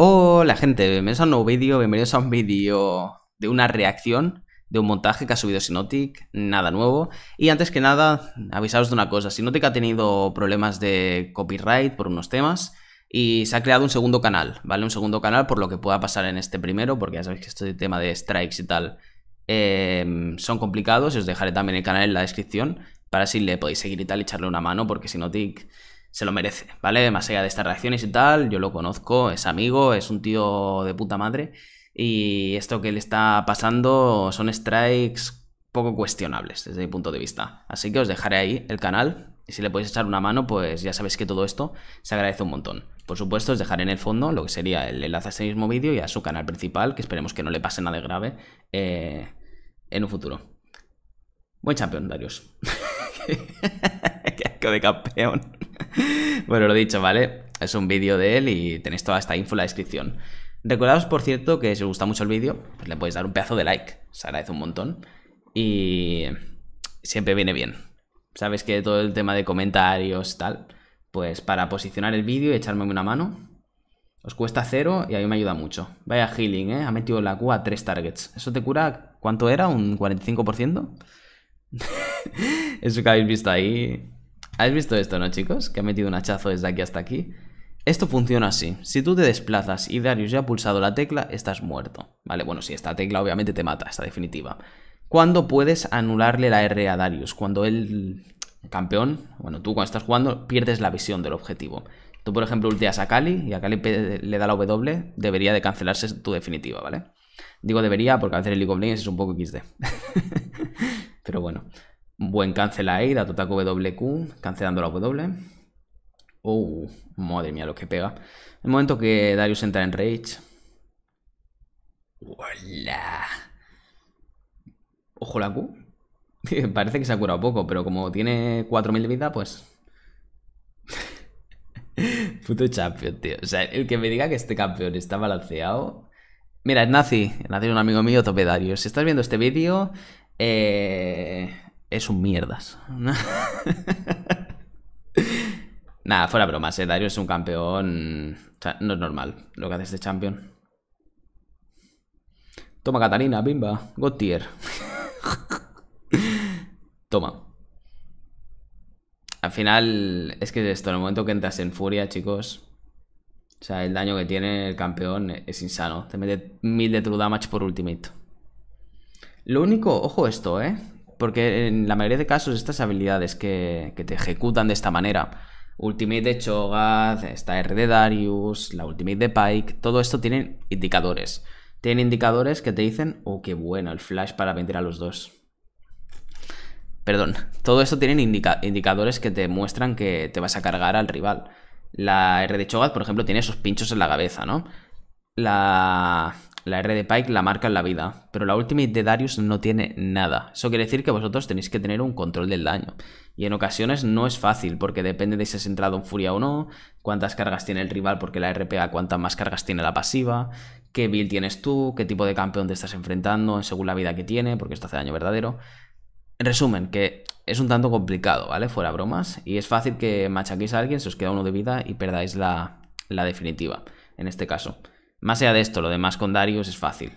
Hola gente, bienvenidos a un nuevo vídeo, bienvenidos a un vídeo de una reacción de un montaje que ha subido Sinotic, nada nuevo. Y antes que nada, avisaros de una cosa, Sinotic ha tenido problemas de copyright por unos temas y se ha creado un segundo canal, ¿vale? Un segundo canal por lo que pueda pasar en este primero, porque ya sabéis que este tema de strikes y tal em, son complicados, Y os dejaré también el canal en la descripción para si le podéis seguir y tal, echarle una mano, porque Sinotic se lo merece, ¿vale? Más allá de estas reacciones y tal, yo lo conozco, es amigo, es un tío de puta madre. Y esto que le está pasando son strikes poco cuestionables desde mi punto de vista. Así que os dejaré ahí el canal. Y si le podéis echar una mano, pues ya sabéis que todo esto se agradece un montón. Por supuesto, os dejaré en el fondo lo que sería el enlace a este mismo vídeo y a su canal principal, que esperemos que no le pase nada de grave eh, en un futuro. Buen campeón, Darius. Qué asco de campeón bueno, lo dicho, ¿vale? Es un vídeo de él y tenéis toda esta info en la descripción. Recuerdaos, por cierto, que si os gusta mucho el vídeo, pues le podéis dar un pedazo de like. Se agradece un montón. Y siempre viene bien. Sabes que todo el tema de comentarios tal, pues para posicionar el vídeo y echarme una mano, os cuesta cero y a mí me ayuda mucho. Vaya healing, ¿eh? Ha metido la Q a tres targets. ¿Eso te cura cuánto era? ¿Un 45%? Eso que habéis visto ahí ¿Habéis visto esto, no, chicos? Que ha metido un hachazo desde aquí hasta aquí. Esto funciona así. Si tú te desplazas y Darius ya ha pulsado la tecla, estás muerto. Vale, bueno, si esta tecla obviamente te mata, esta definitiva. ¿Cuándo puedes anularle la R a Darius? Cuando el campeón, bueno, tú cuando estás jugando, pierdes la visión del objetivo. Tú, por ejemplo, ulteas a Kali y a Kali le da la W, debería de cancelarse tu definitiva, ¿vale? Digo debería porque a el League of Legends es un poco XD. Pero bueno, Buen cancel ahí, dato taco WQ, cancelando la W. ¡Oh! madre mía, lo que pega. El momento que Darius entra en Rage. ¡Hola! Ojo la Q. Parece que se ha curado poco, pero como tiene 4000 de vida, pues. Puto champion, tío. O sea, el que me diga que este campeón está balanceado. Mira, es Nazi. Nazi es un amigo mío, tope Darius. Si estás viendo este vídeo, eh es un mierdas. Nada, fuera bromas, ¿eh? Dario es un campeón. O sea, no es normal lo que hace este champion. Toma, Catalina, bimba, Gotier. Toma. Al final, es que esto, en el momento que entras en furia, chicos. O sea, el daño que tiene el campeón es insano. Te mete mil de true damage por ultimate. Lo único, ojo esto, ¿eh? Porque en la mayoría de casos estas habilidades que, te ejecutan de esta manera, Ultimate de Cho'Gath, esta R de Darius, la Ultimate de Pike, todo esto tienen indicadores. Tienen indicadores que te dicen, oh, qué bueno, el flash para vender a los dos. Perdón, todo esto tienen indicadores que te muestran que te vas a cargar al rival. La R de Cho'Gath, por ejemplo, tiene esos pinchos en la cabeza, ¿no? La la R de Pike la marca en la vida, pero la Ultimate de Darius no tiene nada. Eso quiere decir que vosotros tenéis que tener un control del daño. Y en ocasiones no es fácil, porque depende de si has entrado en furia o no, cuántas cargas tiene el rival, porque la RPA cuántas más cargas tiene la pasiva, qué build tienes tú, qué tipo de campeón te estás enfrentando, según la vida que tiene, porque esto hace daño verdadero. En resumen, que es un tanto complicado, ¿vale? Fuera bromas. Y es fácil que machaquéis a alguien, se os queda uno de vida y perdáis la, la definitiva, en este caso. Más allá de esto, lo demás con Darius es fácil.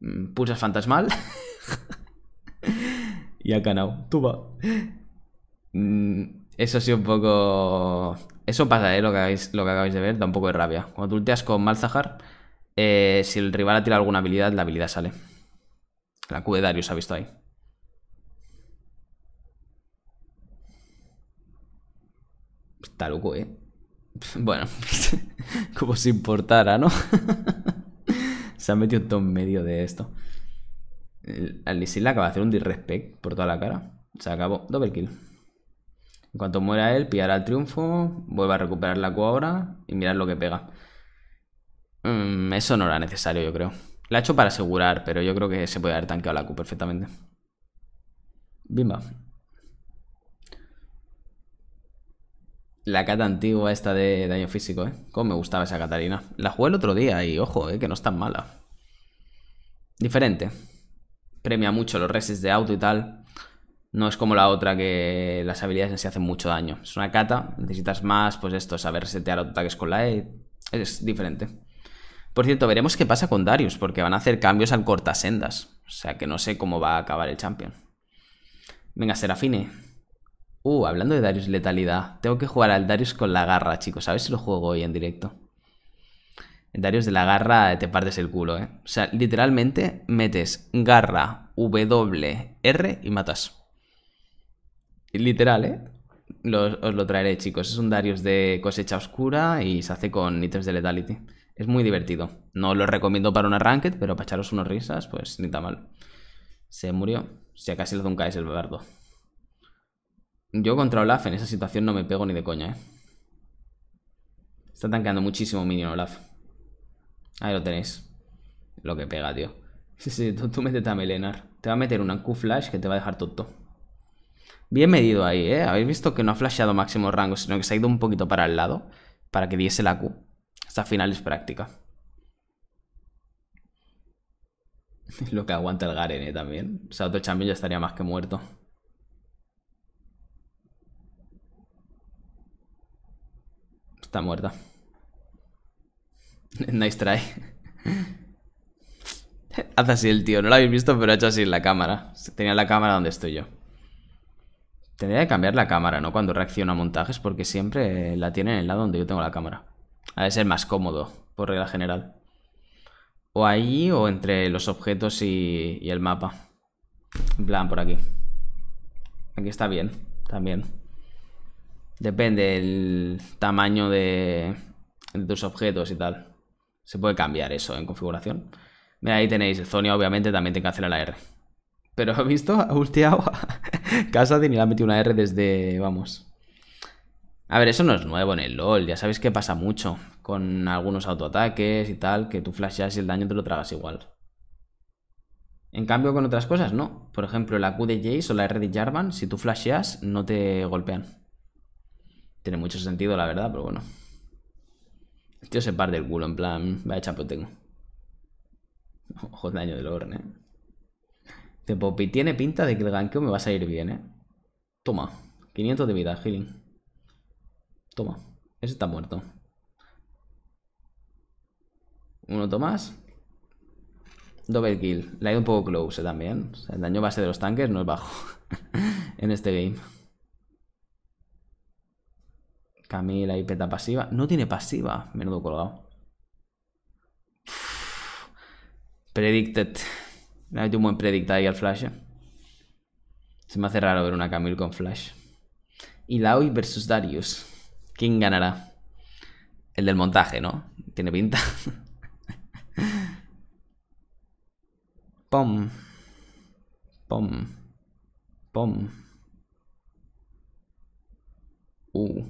Mm, pulsas fantasmal. y ha ganado. Tú va. Mm, eso sí, un poco. Eso pasa, ¿eh? Lo que, lo que acabáis de ver, da un poco de rabia. Cuando tú ulteas con Malzahar, eh, si el rival ha tirado alguna habilidad, la habilidad sale. La Q de Darius ha visto ahí. Está loco, ¿eh? Bueno, como si importara, ¿no? Se ha metido todo en medio de esto. Al acaba de hacer un disrespect por toda la cara. Se acabó. Double kill. En cuanto muera él, pillará el triunfo, vuelve a recuperar la ahora y mirar lo que pega. Mm, eso no era necesario, yo creo. La ha hecho para asegurar, pero yo creo que se puede haber tanqueado la Q perfectamente. Bimba. La cata antigua esta de daño físico, ¿eh? me gustaba esa Catarina. La jugué el otro día y ojo, ¿eh? que no es tan mala. Diferente. Premia mucho los resets de auto y tal. No es como la otra que las habilidades se hacen mucho daño. Es una cata, necesitas más, pues esto, saber resetear ataques con la E. Es diferente. Por cierto, veremos qué pasa con Darius, porque van a hacer cambios al cortasendas. O sea que no sé cómo va a acabar el champion. Venga, Serafine. Uh, hablando de Darius letalidad. Tengo que jugar al Darius con la garra, chicos. A ver si lo juego hoy en directo. El Darius de la garra te partes el culo, ¿eh? O sea, literalmente metes garra, W, R y matas. Literal, ¿eh? os lo traeré, chicos. Es un Darius de cosecha oscura y se hace con ítems de letality. Es muy divertido. No lo recomiendo para un ranked, pero para echaros unas risas, pues ni tan mal. Se murió. Si acaso lo hace un es el bardo. Yo contra Olaf en esa situación no me pego ni de coña, ¿eh? Está tanqueando muchísimo minion Olaf. Ahí lo tenéis. Lo que pega, tío. Sí, sí, tú, me métete a melenar. Te va a meter una Q Flash que te va a dejar tonto. Bien medido ahí, ¿eh? Habéis visto que no ha flashado máximo rango, sino que se ha ido un poquito para el lado para que diese la Q. Esta final es práctica. Lo que aguanta el Garen, ¿eh? También. O sea, otro champion ya estaría más que muerto. Está muerta. nice try. Haz así el tío. No lo habéis visto, pero ha hecho así la cámara. Tenía la cámara donde estoy yo. Tendría que cambiar la cámara, ¿no? Cuando reacciona a montajes, porque siempre la tiene en el lado donde yo tengo la cámara. Ha de ser más cómodo, por regla general. O ahí, o entre los objetos y, y el mapa. En plan, por aquí. Aquí está bien, también. Depende del tamaño de, de tus objetos y tal. Se puede cambiar eso en configuración. Mira, ahí tenéis. Zonia obviamente también te cancela la R. Pero he visto? Ha ulteado Casa y le ha metido una R desde... Vamos. A ver, eso no es nuevo en el LoL. Ya sabéis que pasa mucho con algunos autoataques y tal, que tú flasheas y el daño te lo tragas igual. En cambio, con otras cosas, no. Por ejemplo, la Q de Jace o la R de Jarvan, si tú flasheas, no te golpean tiene mucho sentido, la verdad, pero bueno. El tío se par del culo, en plan, vaya chapo tengo. Ojo el daño del horn eh. Te tiene pinta de que el ganqueo me va a salir bien, eh. Toma, 500 de vida, healing. Toma, ese está muerto. Uno tomas. Double kill. Le ha ido un poco close eh, también. el daño base de los tanques no es bajo en este game. Camila y peta pasiva. No tiene pasiva. Menudo colgado. Predicted. Hay un buen predict ahí al flash. Eh. Se me hace raro ver una Camille con flash. Y Laoi versus Darius. ¿Quién ganará? El del montaje, ¿no? Tiene pinta. Pom. Pom. Pom. Uh.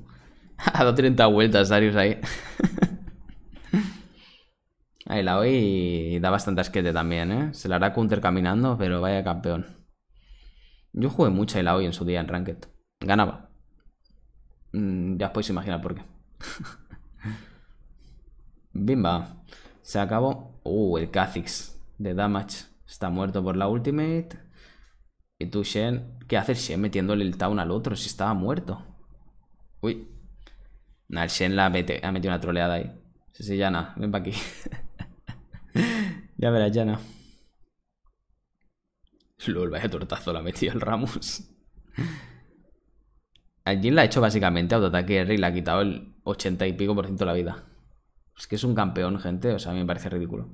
Ha dado 30 vueltas Darius ahí. ahí la oí y da bastante asquete también, ¿eh? Se la hará counter caminando, pero vaya campeón. Yo jugué mucho la hoy en su día en Ranked. Ganaba. Mm, ya os podéis imaginar por qué. Bimba. Se acabó. Uh, el Kha'Zix de Damage. Está muerto por la ultimate. Y tú, Shen. ¿Qué hace Shen metiéndole el town al otro si estaba muerto? Uy, Nah, el Shen la mete, ha metido una troleada ahí. Sí, sí, Yana, ven para aquí. ya verás, Yana. Lol, vaya tortazo la ha metido el Ramos. Jin la ha hecho básicamente autoataque R y le ha quitado el 80 y pico por ciento de la vida. Es que es un campeón, gente. O sea, a mí me parece ridículo.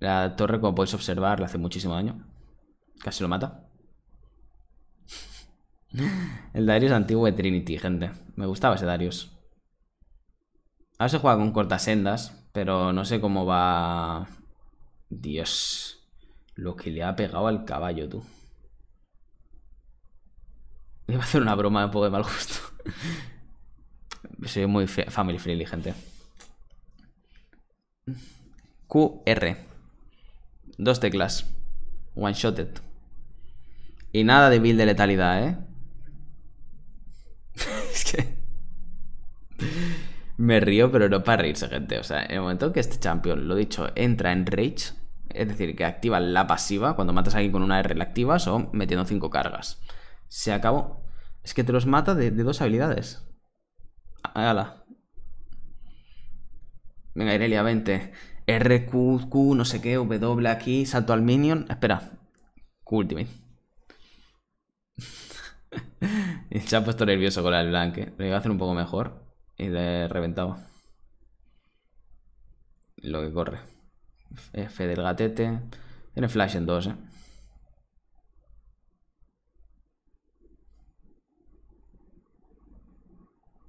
La torre, como podéis observar, le hace muchísimo daño. Casi lo mata. El Darius antiguo de Trinity, gente. Me gustaba ese Darius. Ahora se juega con cortas sendas pero no sé cómo va... Dios. Lo que le ha pegado al caballo, tú. Iba a hacer una broma un poco de mal gusto. Soy muy family friendly, gente. QR. Dos teclas. One shotted. Y nada de build de letalidad, ¿eh? me río, pero no para reírse, gente. O sea, en el momento que este champion, lo dicho, entra en Rage, es decir, que activa la pasiva, cuando matas a alguien con una R la activas o metiendo 5 cargas. Se acabó. Es que te los mata de, dos habilidades. Hala. Venga, Irelia, vente. R, Q, Q, no sé qué, W aquí, salto al minion. Espera. Q ultimate. Se ha puesto nervioso con el blanque. Lo iba a hacer un poco mejor. Y he reventado. Lo que corre. Eh, F del gatete. Tiene flash en 2, ¿eh?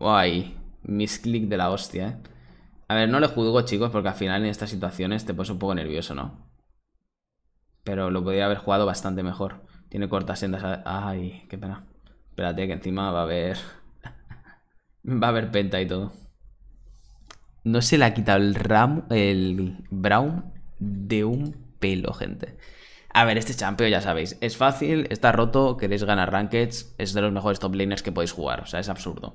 mis Misclick de la hostia, ¿eh? A ver, no le juzgo, chicos, porque al final en estas situaciones te pones un poco nervioso, ¿no? Pero lo podría haber jugado bastante mejor. Tiene cortas sendas. Ay, qué pena. Espérate, que encima va a haber... Va a haber penta y todo. No se le ha quitado el Ram, el Brown de un pelo, gente. A ver, este champion ya sabéis, es fácil, está roto, queréis ganar rankeds, es de los mejores top laners que podéis jugar, o sea, es absurdo.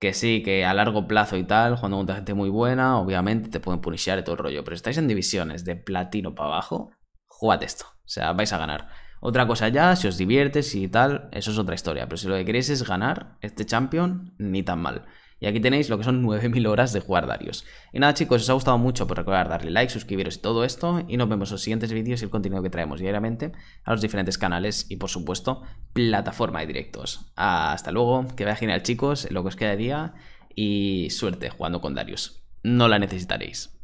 Que sí, que a largo plazo y tal, jugando contra gente muy buena, obviamente te pueden punishar y todo el rollo, pero si estáis en divisiones de platino para abajo, jugad esto, o sea, vais a ganar. Otra cosa ya, si os diviertes y tal, eso es otra historia. Pero si lo que queréis es ganar este champion, ni tan mal. Y aquí tenéis lo que son 9000 horas de jugar Darius. Y nada chicos, si os ha gustado mucho, pues recordad darle like, suscribiros y todo esto. Y nos vemos en los siguientes vídeos y el contenido que traemos diariamente a los diferentes canales y por supuesto plataforma de directos. Hasta luego, que vaya genial chicos, lo que os queda de día y suerte jugando con Darius. No la necesitaréis.